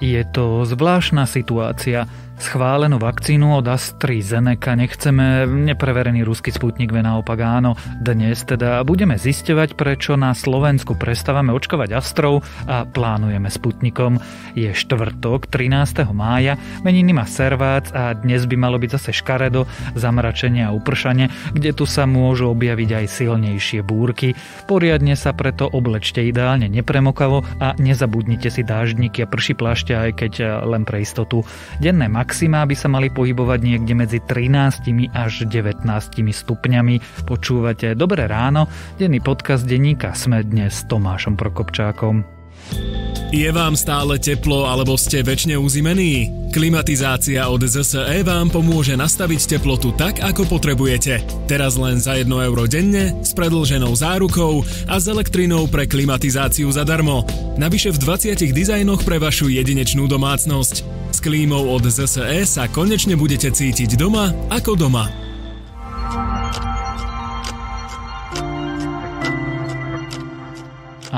Je to zvláštna situácia. Schválenú vakcínu od AstraZeneca nechceme, nepreverený ruský sputnik ve naopak áno. Dnes teda budeme zisťovať, prečo na Slovensku prestávame očkovať Astrov a plánujeme sputnikom. Je štvrtok, 13. mája, meniny má servác a dnes by malo byť zase škaredo, zamračenie a upršanie, kde tu sa môžu objaviť aj silnejšie búrky. Poriadne sa preto oblečte ideálne nepremokavo a nezabudnite si dáždniky a prší plášť ešte aj keď e, len pre istotu. Denné maxima by sa mali pohybovať niekde medzi 13 až 19 stupňami. Počúvate Dobré ráno, denný podcast denníka Sme dnes s Tomášom Prokopčákom. Je vám stále teplo alebo ste väčšine uzimení? Klimatizácia od ZSE vám pomôže nastaviť teplotu tak, ako potrebujete. Teraz len za 1 euro denne, s predlženou zárukou a s elektrinou pre klimatizáciu zadarmo. Navyše v 20 dizajnoch pre vašu jedinečnú domácnosť. S klímou od ZSE sa konečne budete cítiť doma ako doma.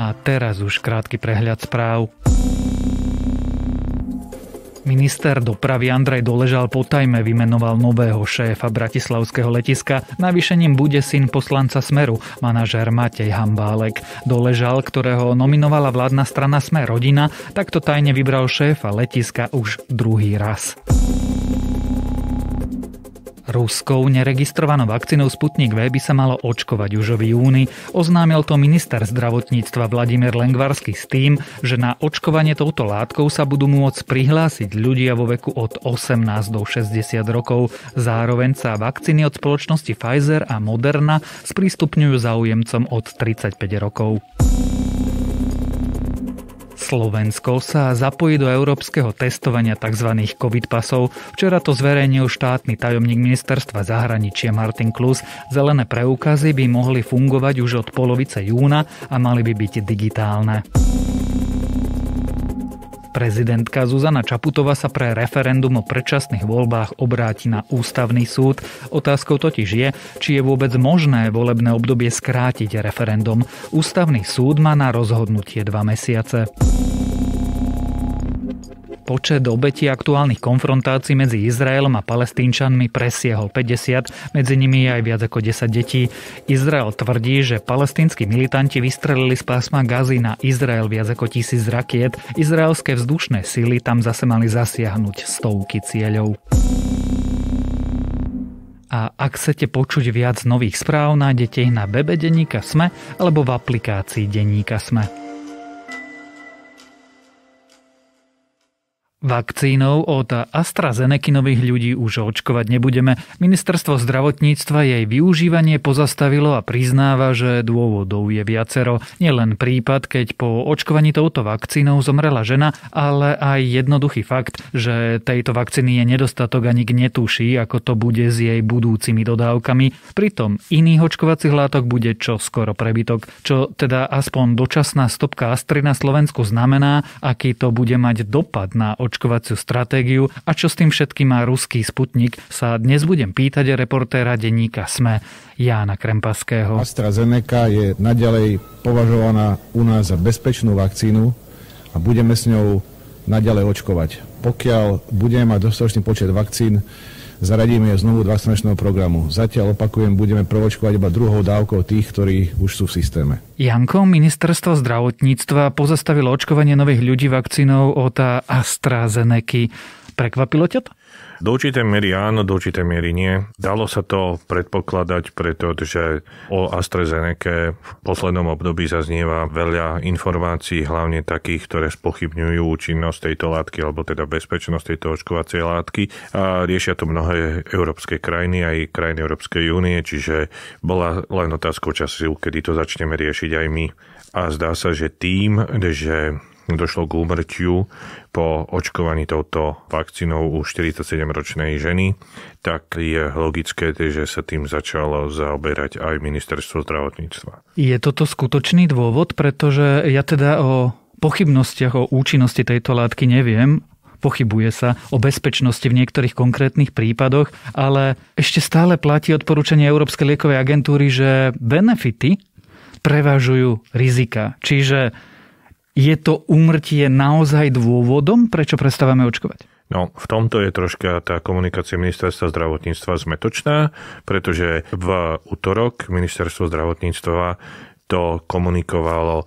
A teraz už krátky prehľad správ. Minister dopravy Andrej Doležal tajme vymenoval nového šéfa bratislavského letiska. Navýšením bude syn poslanca Smeru, manažér Matej Hambálek. Doležal, ktorého nominovala vládna strana Smer rodina, takto tajne vybral šéfa letiska už druhý raz. Ruskou neregistrovanou vakcínou Sputnik V by sa malo očkovať už v júni. Oznámil to minister zdravotníctva Vladimír Lengvarsky s tým, že na očkovanie touto látkou sa budú môcť prihlásiť ľudia vo veku od 18 do 60 rokov. Zároveň sa vakcíny od spoločnosti Pfizer a Moderna sprístupňujú záujemcom od 35 rokov. Slovensko sa zapojí do európskeho testovania tzv. COVID pasov. Včera to zverejnil štátny tajomník ministerstva zahraničia Martin Klus. Zelené preukazy by mohli fungovať už od polovice júna a mali by byť digitálne. Prezidentka Zuzana Čaputová sa pre referendum o predčasných voľbách obráti na ústavný súd. Otázkou totiž je, či je vôbec možné volebné obdobie skrátiť referendum. Ústavný súd má na rozhodnutie dva mesiace. Počet obetí aktuálnych konfrontácií medzi Izraelom a palestínčanmi presiehol 50, medzi nimi je aj viac ako 10 detí. Izrael tvrdí, že palestínsky militanti vystrelili z pásma Gazy na Izrael viac ako tisíc rakiet. Izraelské vzdušné sily tam zase mali zasiahnuť stovky cieľov. A ak chcete počuť viac nových správ, nájdete ich na webe Deníka Sme alebo v aplikácii Deníka Sme. Vakcínou od AstraZenekinových ľudí už očkovať nebudeme. Ministerstvo zdravotníctva jej využívanie pozastavilo a priznáva, že dôvodov je viacero. Nielen prípad, keď po očkovaní touto vakcínou zomrela žena, ale aj jednoduchý fakt, že tejto vakcíny je nedostatok a nik netuší, ako to bude s jej budúcimi dodávkami. Pritom iných očkovacích látok bude čo skoro prebytok, čo teda aspoň dočasná stopka Astry na Slovensku znamená, aký to bude mať dopad na očkovanie očkovaciu stratégiu a čo s tým všetkým má ruský Sputnik, sa dnes budem pýtať reportéra denníka SME Jána Krempaského. AstraZeneca je naďalej považovaná u nás za bezpečnú vakcínu a budeme s ňou naďalej očkovať. Pokiaľ budeme mať dostatočný počet vakcín, zaradíme znovu do vakcinačného programu. Zatiaľ opakujem, budeme provočkovať iba druhou dávkou tých, ktorí už sú v systéme. Janko, ministerstvo zdravotníctva pozastavilo očkovanie nových ľudí vakcínou od AstraZeneca. Prekvapilo ťa to? Do určitej miery áno, do určitej miery nie. Dalo sa to predpokladať, pretože o AstraZeneca v poslednom období zaznieva veľa informácií, hlavne takých, ktoré spochybňujú účinnosť tejto látky, alebo teda bezpečnosť tejto očkovacej látky. A riešia to mnohé európske krajiny, aj krajiny Európskej únie, čiže bola len otázka času, kedy to začneme riešiť aj my. A zdá sa, že tým, že došlo k úmrtiu po očkovaní touto vakcínou u 47-ročnej ženy, tak je logické, že sa tým začalo zaoberať aj ministerstvo zdravotníctva. Je toto skutočný dôvod, pretože ja teda o pochybnostiach o účinnosti tejto látky neviem, pochybuje sa o bezpečnosti v niektorých konkrétnych prípadoch, ale ešte stále platí odporúčanie Európskej liekovej agentúry, že benefity prevažujú rizika. Čiže je to úmrtie naozaj dôvodom, prečo prestávame očkovať? No, v tomto je troška tá komunikácia ministerstva zdravotníctva zmetočná, pretože v útorok ministerstvo zdravotníctva to komunikovalo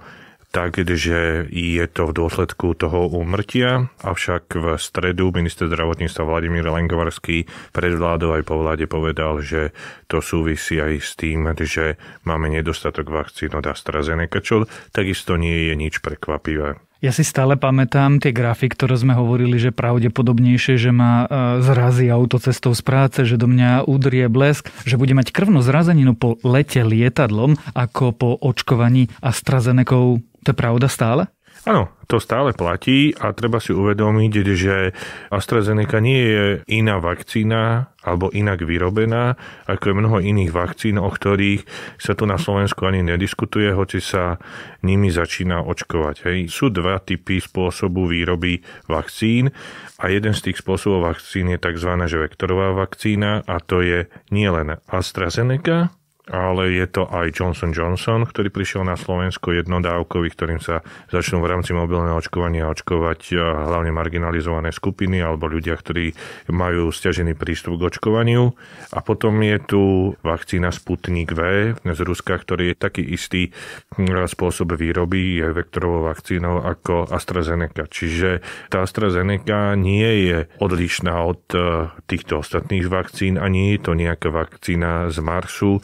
takže je to v dôsledku toho úmrtia, avšak v stredu minister zdravotníctva Vladimír Lengovarský pred vládou aj po vláde povedal, že to súvisí aj s tým, že máme nedostatok vakcín od AstraZeneca, čo takisto nie je nič prekvapivé. Ja si stále pamätám tie grafy, ktoré sme hovorili, že pravdepodobnejšie, že ma e, zrazí auto cestou z práce, že do mňa udrie blesk, že bude mať krvnú zrazeninu po lete lietadlom ako po očkovaní AstraZenecou to je pravda stále? Áno, to stále platí a treba si uvedomiť, že AstraZeneca nie je iná vakcína alebo inak vyrobená, ako je mnoho iných vakcín, o ktorých sa tu na Slovensku ani nediskutuje, hoci sa nimi začína očkovať. Hej. Sú dva typy spôsobu výroby vakcín a jeden z tých spôsobov vakcín je tzv. vektorová vakcína a to je nielen AstraZeneca, ale je to aj Johnson Johnson, ktorý prišiel na Slovensko jednodávkový, ktorým sa začnú v rámci mobilného očkovania očkovať eh, hlavne marginalizované skupiny alebo ľudia, ktorí majú stiažený prístup k očkovaniu. A potom je tu vakcína Sputnik V z Ruska, ktorý je taký istý mm, spôsob výroby, je vektorovou vakcínou ako AstraZeneca. Čiže tá AstraZeneca nie je odlišná od eh, týchto ostatných vakcín a nie je to nejaká vakcína z Marsu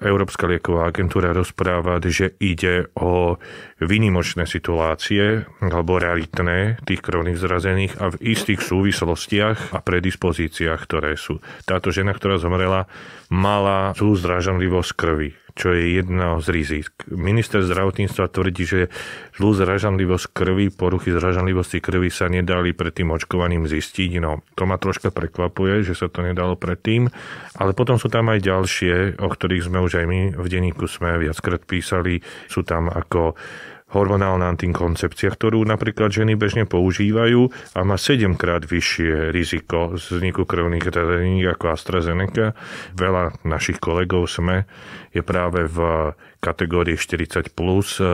Európska lieková agentúra rozprávať, že ide o vynimočné situácie alebo realitné tých krovných zrazených a v istých súvislostiach a predispozíciách, ktoré sú. Táto žena, ktorá zomrela, mala zlú zdražanlivosť krvi čo je jedno z rizik. Minister zdravotníctva tvrdí, že zlú zražanlivosť krvi, poruchy zražanlivosti krvi sa nedali pred tým očkovaním zistiť. No, to ma troška prekvapuje, že sa to nedalo predtým, ale potom sú tam aj ďalšie, o ktorých sme už aj my v denníku sme viackrát písali. Sú tam ako hormonálna antikoncepcia, ktorú napríklad ženy bežne používajú a má 7 krát vyššie riziko vzniku krvných zranení ako AstraZeneca. Veľa našich kolegov sme je práve v kategórii 40+, plus, eh,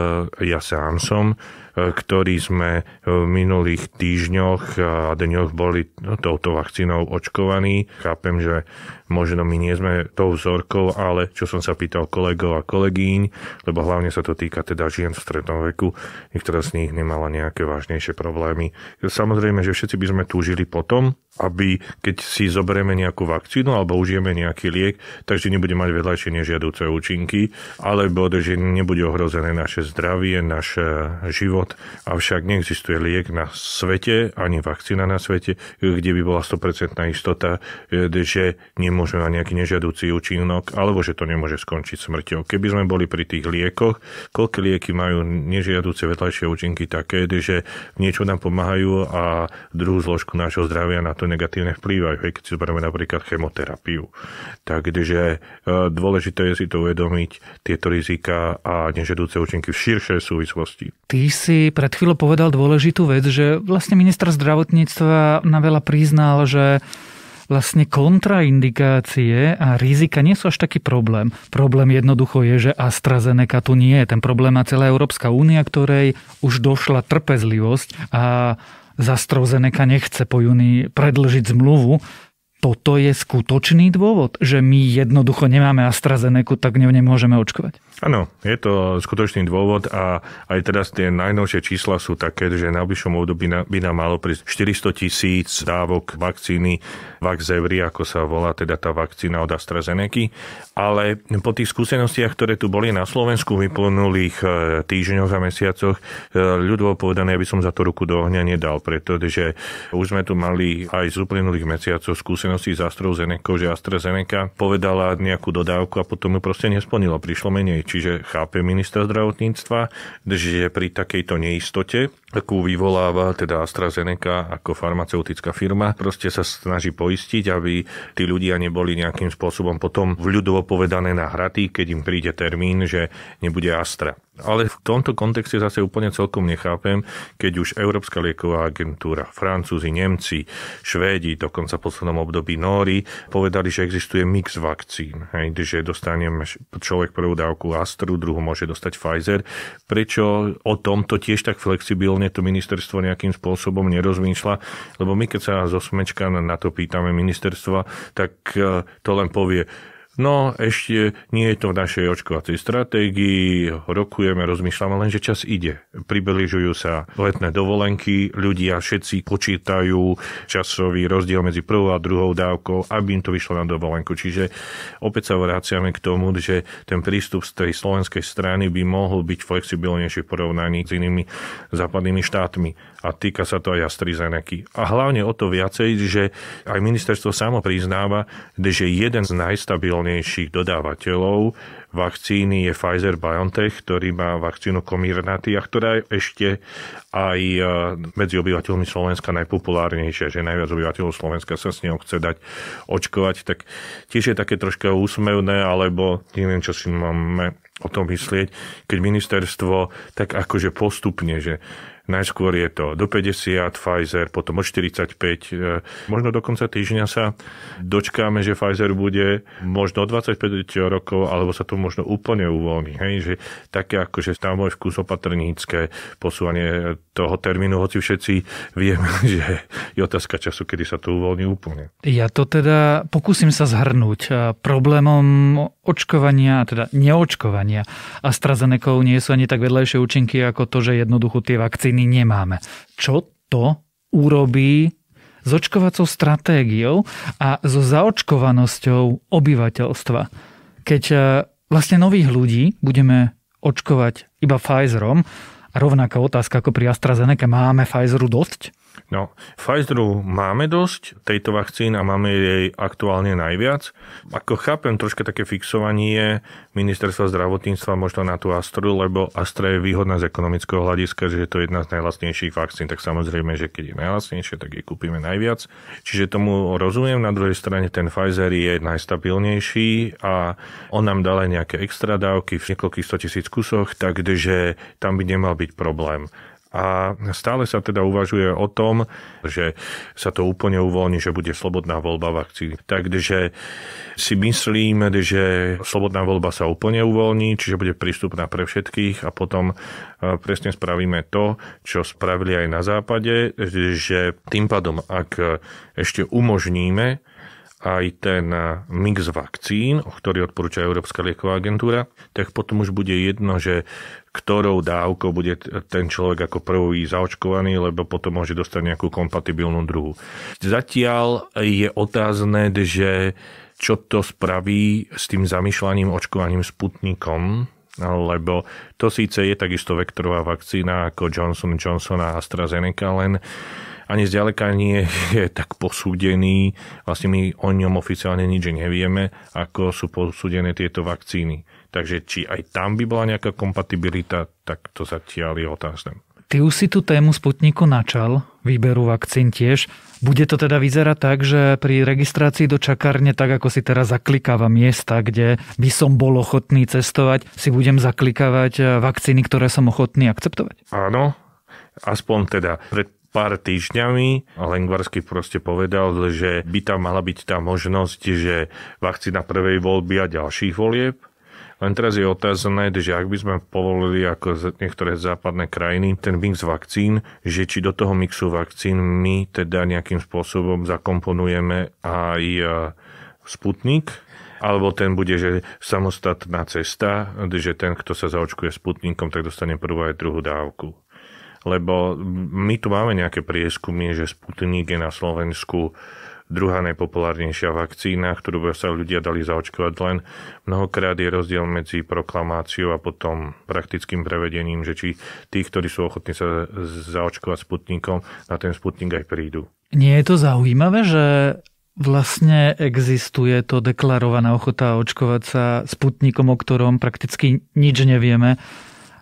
ja sám som E, ktorí sme e, v minulých týždňoch a e, dňoch boli no, touto vakcínou očkovaní. Chápem, že možno my nie sme tou vzorkou, ale čo som sa pýtal kolegov a kolegyň, lebo hlavne sa to týka teda žien v strednom veku, niektorá z nich nemala nejaké vážnejšie problémy. Samozrejme, že všetci by sme túžili potom, aby keď si zoberieme nejakú vakcínu alebo užijeme nejaký liek, takže nebude mať vedľajšie nežiaduce účinky, alebo že nebude ohrozené naše zdravie, naše život život. Avšak neexistuje liek na svete, ani vakcína na svete, kde by bola 100% istota, e, že nemôže mať nejaký nežiadúci účinok, alebo že to nemôže skončiť smrťou. Keby sme boli pri tých liekoch, koľko lieky majú nežiadúce vedľajšie účinky také, že niečo nám pomáhajú a druhú zložku nášho zdravia na to negatívne vplývajú, keď si zoberieme napríklad chemoterapiu. Takže e, dôležité je si to uvedomiť, tieto rizika a nežiadúce účinky v širšej súvislosti. Ty si si pred chvíľou povedal dôležitú vec, že vlastne minister zdravotníctva na veľa priznal, že vlastne kontraindikácie a rizika nie sú až taký problém. Problém jednoducho je, že AstraZeneca tu nie je. Ten problém má celá Európska únia, ktorej už došla trpezlivosť a AstraZeneca nechce po júni predlžiť zmluvu, toto je skutočný dôvod, že my jednoducho nemáme AstraZeneca, tak ňou nemôžeme očkovať? Áno, je to skutočný dôvod a aj teraz tie najnovšie čísla sú také, že na najbližšom období by nám malo prísť 400 tisíc dávok vakcíny Vaxevry, ako sa volá teda tá vakcína od AstraZeneca. Ale po tých skúsenostiach, ktoré tu boli na Slovensku v vyplynulých e, týždňoch a mesiacoch, e, ľudovo povedané, aby som za to ruku do ohňa nedal, pretože už sme tu mali aj z uplynulých mesiacov skúsenosti skúsenosti s AstraZeneca, že AstraZeneca povedala nejakú dodávku a potom ju proste nesplnila, prišlo menej. Čiže chápe minister zdravotníctva, že pri takejto neistote, akú vyvoláva teda AstraZeneca ako farmaceutická firma, proste sa snaží poistiť, aby tí ľudia neboli nejakým spôsobom potom v ľudovo povedané hraty, keď im príde termín, že nebude Astra. Ale v tomto kontexte zase úplne celkom nechápem, keď už Európska lieková agentúra, Francúzi, Nemci, Švédi, dokonca v poslednom období Nóri, povedali, že existuje mix vakcín. Hej, že dostanem človek prvú dávku Astru, druhú môže dostať Pfizer. Prečo o tomto tiež tak flexibilne to ministerstvo nejakým spôsobom nerozmýšľa? Lebo my, keď sa zo smečka na to pýtame ministerstva, tak eh, to len povie, No, ešte nie je to v našej očkovacej stratégii, rokujeme, rozmýšľame, lenže čas ide. Približujú sa letné dovolenky, ľudia všetci počítajú časový rozdiel medzi prvou a druhou dávkou, aby im to vyšlo na dovolenku. Čiže opäť sa vraciame k tomu, že ten prístup z tej slovenskej strany by mohol byť flexibilnejší v porovnaní s inými západnými štátmi. A týka sa to aj AstraZeneca. A hlavne o to viacej, že aj ministerstvo samo priznáva, že jeden z najstabilnejších najvýznamnejších dodávateľov vakcíny je Pfizer-BioNTech, ktorý má vakcínu Comirnaty a ktorá je ešte aj e, medzi obyvateľmi Slovenska najpopulárnejšia, že najviac obyvateľov Slovenska sa s ňou chce dať očkovať, tak tiež je také troška úsmevné, alebo neviem, čo si máme o tom myslieť, keď ministerstvo tak akože postupne, že Najskôr je to do 50 Pfizer, potom od 45. E, možno do konca týždňa sa dočkáme, že Pfizer bude možno od 25 rokov, alebo sa to možno úplne uvoľní. Hej? Že také že akože tam môj vkus opatrnícke posúvanie toho termínu, hoci všetci vieme, že je otázka času, kedy sa to uvoľní úplne. Ja to teda pokúsim sa zhrnúť. E, problémom očkovania, teda neočkovania AstraZeneca nie sú ani tak vedľajšie účinky, ako to, že jednoducho tie vakcíny vakcíny nemáme. Čo to urobí s očkovacou stratégiou a so zaočkovanosťou obyvateľstva? Keď e, vlastne nových ľudí budeme očkovať iba Pfizerom, a rovnaká otázka ako pri AstraZeneca, máme Pfizeru dosť? No, Pfizeru máme dosť tejto vakcín a máme jej aktuálne najviac. Ako chápem, troška také fixovanie ministerstva zdravotníctva možno na tú Astru, lebo Astra je výhodná z ekonomického hľadiska, že je to jedna z najlastnejších vakcín, tak samozrejme, že keď je najlacnejšia, tak jej kúpime najviac. Čiže tomu rozumiem, na druhej strane ten Pfizer je najstabilnejší a on nám dal aj nejaké extra dávky v niekoľkých 100 tisíc kusoch, takže tam by nemal byť problém. A stále sa teda uvažuje o tom, že sa to úplne uvoľní, že bude slobodná voľba vakcíny. Takže si myslím, že slobodná voľba sa úplne uvoľní, čiže bude prístupná pre všetkých a potom e, presne spravíme to, čo spravili aj na západe, že tým pádom, ak ešte umožníme aj ten eh, mix vakcín, o ktorý odporúča Európska lieková agentúra, tak potom už bude jedno, že ktorou dávkou bude ten človek ako prvý zaočkovaný, lebo potom môže dostať nejakú kompatibilnú druhu. Zatiaľ je otázne, že čo to spraví s tým zamýšľaním očkovaním Sputnikom, lebo to síce je takisto vektorová vakcína ako Johnson Johnson a AstraZeneca, len ani zďaleka nie je tak posúdený. Vlastne my o ňom oficiálne nič nevieme, ako sú posúdené tieto vakcíny. Takže či aj tam by bola nejaká kompatibilita, tak to zatiaľ je otázne. Ty už si tú tému Sputniku načal, výberu vakcín tiež. Bude to teda vyzerať tak, že pri registrácii do čakárne, tak ako si teraz zaklikáva miesta, kde by som bol ochotný cestovať, si budem zaklikávať eh, vakcíny, ktoré som ochotný akceptovať? Áno, aspoň teda pred pár týždňami a Lengvarsky proste povedal, že by tam mala byť tá možnosť, že vakcína prvej voľby a ďalších volieb. Len teraz je otázané, že ak by sme povolili ako niektoré západné krajiny ten mix vakcín, že či do toho mixu vakcín my teda nejakým spôsobom zakomponujeme aj e, Sputnik, alebo ten bude, že samostatná cesta, že ten, kto sa zaočkuje Sputnikom, tak dostane prvú aj druhú dávku lebo my tu máme nejaké prieskumy, že Sputnik je na Slovensku druhá najpopulárnejšia vakcína, ktorú sa ľudia dali zaočkovať len. Mnohokrát je rozdiel medzi proklamáciou a potom praktickým prevedením, že či tí, ktorí sú ochotní sa zaočkovať Sputnikom, na ten Sputnik aj prídu. Nie je to zaujímavé, že vlastne existuje to deklarovaná ochota očkovať sa Sputnikom, o ktorom prakticky nič nevieme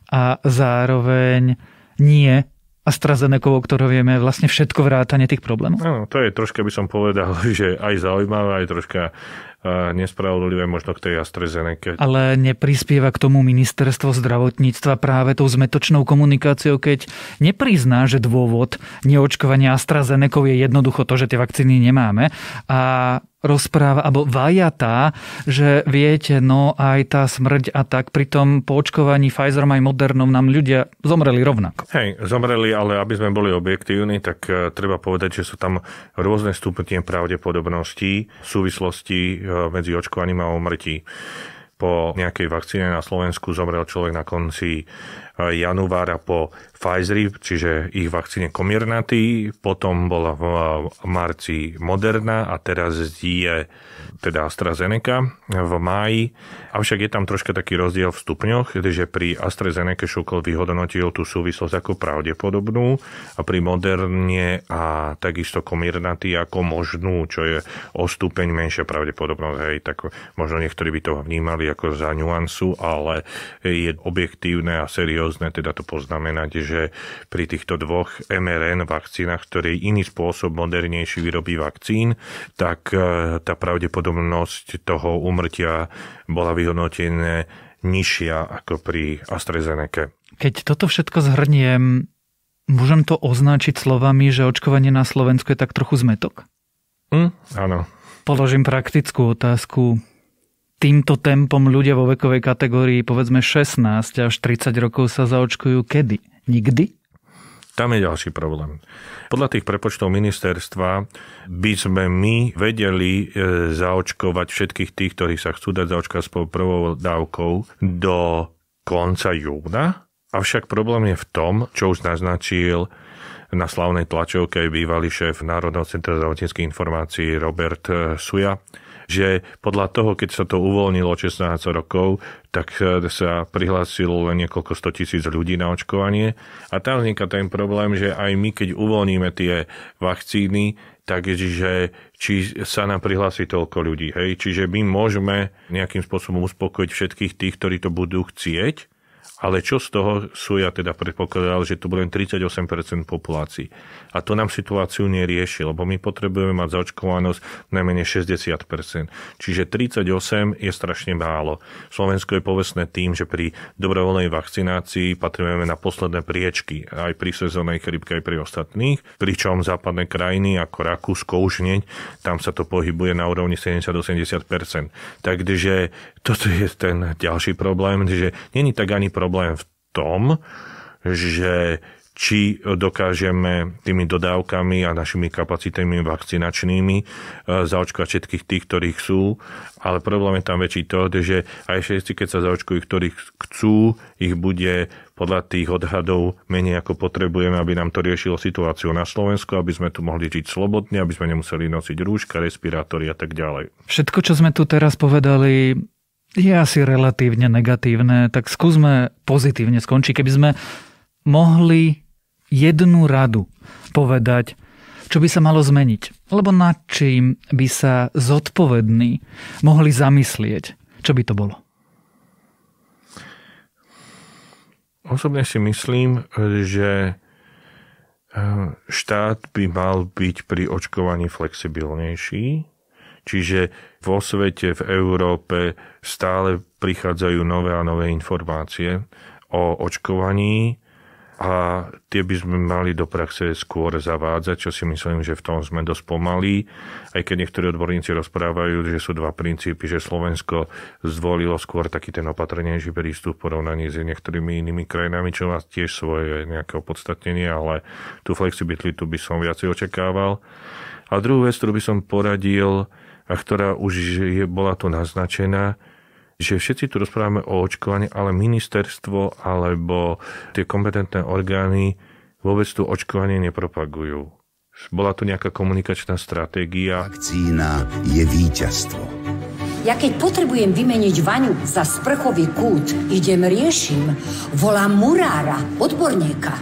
a zároveň nie AstraZenecovo, ktoré vieme vlastne všetko vrátane tých problémov? Áno, to je troška, by som povedal, že aj zaujímavé, aj troška eh, nespravodlivé možno k tej AstraZeneca. Ale neprispieva k tomu ministerstvo zdravotníctva práve tou zmetočnou komunikáciou, keď neprizná, že dôvod neočkovania AstraZeneca je jednoducho to, že tie vakcíny nemáme a rozpráva, alebo vajatá, že viete, no aj tá smrť a tak, pri tom po očkovaní Pfizerom aj Modernom nám ľudia zomreli rovnako. Hej, zomreli, ale aby sme boli objektívni, tak eh, treba povedať, že sú tam rôzne stupne pravdepodobností, súvislosti eh, medzi očkovaním a umrtí po nejakej vakcíne na Slovensku zomrel človek na konci januára po Pfizer, čiže ich vakcíne Comirnaty, potom bola v marci Moderna a teraz je teda AstraZeneca v máji. Avšak je tam troška taký rozdiel v stupňoch, že pri AstraZeneca Šukol vyhodnotil tú súvislosť ako pravdepodobnú a pri Moderne a takisto Comirnaty ako možnú, čo je o stupeň menšia pravdepodobnosť. Hej, tak možno niektorí by to vnímali ako za nuansu, ale je objektívne a seriózne kuriózne teda to poznamenať, že pri týchto dvoch mRN vakcínach, ktorý iný spôsob modernejší výroby vakcín, tak e, tá pravdepodobnosť toho umrtia bola vyhodnotená nižšia ako pri AstraZeneca. Keď toto všetko zhrniem, môžem to označiť slovami, že očkovanie na Slovensku je tak trochu zmetok? Mm, áno. Položím praktickú otázku týmto tempom ľudia vo vekovej kategórii povedzme 16 až 30 rokov sa zaočkujú kedy? Nikdy? Tam je ďalší problém. Podľa tých prepočtov ministerstva by sme my vedeli e, zaočkovať všetkých tých, ktorí sa chcú dať zaočkovať s prvou dávkou do konca júna. Avšak problém je v tom, čo už naznačil na slavnej tlačovke bývalý šéf Národného centra zdravotníckých informácií Robert e, Suja, že podľa toho, keď sa to uvoľnilo 16 rokov, tak sa prihlásilo len niekoľko 100 tisíc ľudí na očkovanie. A tam vzniká ten problém, že aj my, keď uvoľníme tie vakcíny, takže či sa nám prihlási toľko ľudí. Hej? Čiže my môžeme nejakým spôsobom uspokojiť všetkých tých, ktorí to budú chcieť, ale čo z toho sú, ja teda predpokladal, že to bude len 38% populácií. A to nám situáciu nerieši, lebo my potrebujeme mať zaočkovanosť najmenej 60%. Čiže 38 je strašne málo. Slovensko je povestné tým, že pri dobrovoľnej vakcinácii patríme na posledné priečky, aj pri sezónnej chrypke, aj pri ostatných. Pričom západné krajiny ako Rakúsko už nie, tam sa to pohybuje na úrovni 70-80%. Takže toto je ten ďalší problém, že není tak ani problém v tom, že či dokážeme tými dodávkami a našimi kapacitami vakcinačnými e, zaočkovať všetkých tých, ktorých sú, ale problém je tam väčší to, že aj všetci, keď sa zaočkujú, ktorých chcú, ich bude podľa tých odhadov menej ako potrebujeme, aby nám to riešilo situáciu na Slovensku, aby sme tu mohli žiť slobodne, aby sme nemuseli nosiť rúška, respirátory a tak ďalej. Všetko, čo sme tu teraz povedali, je asi relatívne negatívne, tak skúsme pozitívne skončiť. Keby sme mohli jednu radu povedať, čo by sa malo zmeniť, lebo nad čím by sa zodpovední mohli zamyslieť, čo by to bolo? Osobne si myslím, že eh, štát by mal byť pri očkovaní flexibilnejší, čiže vo svete, v Európe stále prichádzajú nové a nové informácie o očkovaní a tie by sme mali do praxe skôr zavádzať, čo si myslím, že v tom sme dosť pomalí. Aj keď niektorí odborníci rozprávajú, že sú dva princípy, že Slovensko zvolilo skôr taký ten opatrnejší prístup v porovnaní s niektorými inými krajinami, čo má tiež svoje nejaké opodstatnenie, ale tú flexibilitu by som viacej očakával. A druhú vec, ktorú by som poradil, a ktorá už je, bola tu naznačená, že všetci tu rozprávame o očkovaní, ale ministerstvo alebo tie kompetentné orgány vôbec tu očkovanie nepropagujú. Bola tu nejaká komunikačná stratégia. Vakcína je víťazstvo. Ja keď potrebujem vymeniť vaňu za sprchový kút, idem riešim, volám murára, odborníka.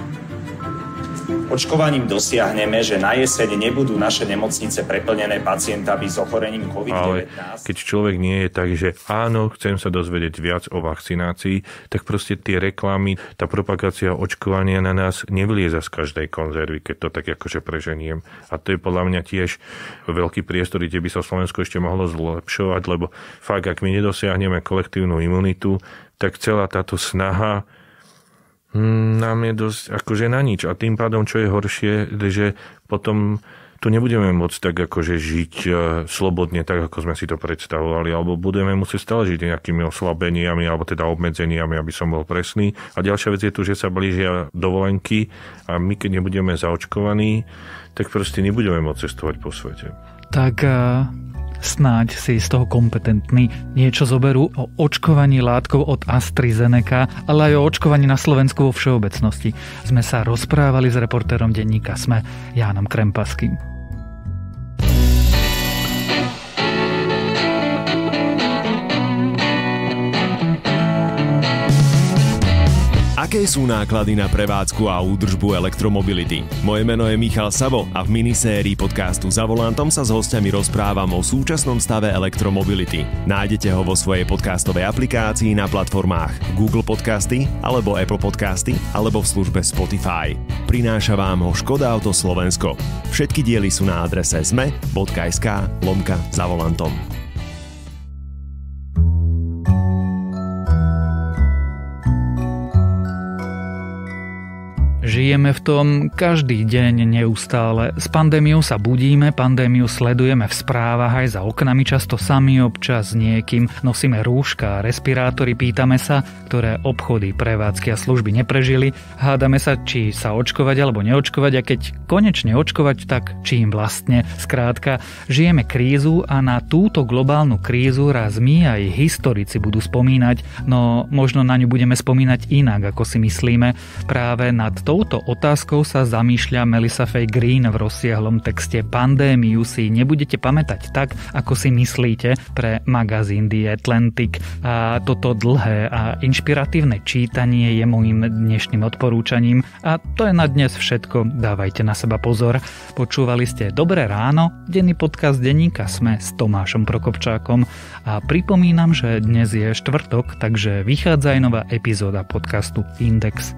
Očkovaním dosiahneme, že na jeseň nebudú naše nemocnice preplnené pacientami s ochorením COVID-19. Ale keď človek nie je tak, že áno, chcem sa dozvedieť viac o vakcinácii, tak proste tie reklamy, tá propagácia očkovania na nás nevlieza z každej konzervy, keď to tak akože preženiem. A to je podľa mňa tiež veľký priestor, kde by sa Slovensko ešte mohlo zlepšovať, lebo fakt, ak my nedosiahneme kolektívnu imunitu, tak celá táto snaha Hmm, nám je dosť akože na nič. A tým pádom, čo je horšie, že potom tu nebudeme môcť tak akože žiť e, slobodne, tak ako sme si to predstavovali, alebo budeme musieť stále žiť nejakými oslabeniami, alebo teda obmedzeniami, aby som bol presný. A ďalšia vec je tu, že sa blížia dovolenky a my, keď nebudeme zaočkovaní, tak proste nebudeme môcť cestovať po svete. Tak e, Snáď si z toho kompetentný. Niečo zoberú o očkovaní látkov od AstraZeneca, ale aj o očkovaní na Slovensku vo všeobecnosti. Sme sa rozprávali s reportérom denníka SME Jánom Krempaským. aké sú náklady na prevádzku a údržbu elektromobility. Moje meno je Michal Savo a v minisérii podcastu Za volantom sa s hostiami rozprávam o súčasnom stave elektromobility. Nájdete ho vo svojej podcastovej aplikácii na platformách Google Podcasty alebo Apple Podcasty alebo v službe Spotify. Prináša vám ho Škoda Auto Slovensko. Všetky diely sú na adrese sme.sk lomka za volantom. žijeme v tom každý deň neustále. S pandémiou sa budíme, pandémiu sledujeme v správach aj za oknami, často sami občas s niekým. Nosíme rúška, a respirátory, pýtame sa, ktoré obchody, prevádzky a služby neprežili. Hádame sa, či sa očkovať alebo neočkovať a keď konečne očkovať, tak čím vlastne. Skrátka, žijeme krízu a na túto globálnu krízu raz my aj historici budú spomínať, no možno na ňu budeme spomínať inak, ako si myslíme. Práve nad touto touto otázkou sa zamýšľa Melissa Faye Green v rozsiahlom texte Pandémiu si nebudete pamätať tak, ako si myslíte pre magazín The Atlantic. A toto dlhé a inšpiratívne čítanie je môjim dnešným odporúčaním. A to je na dnes všetko, dávajte na seba pozor. Počúvali ste Dobré ráno, denný podcast denníka Sme s Tomášom Prokopčákom a pripomínam, že dnes je štvrtok, takže vychádza aj nová epizóda podcastu Index.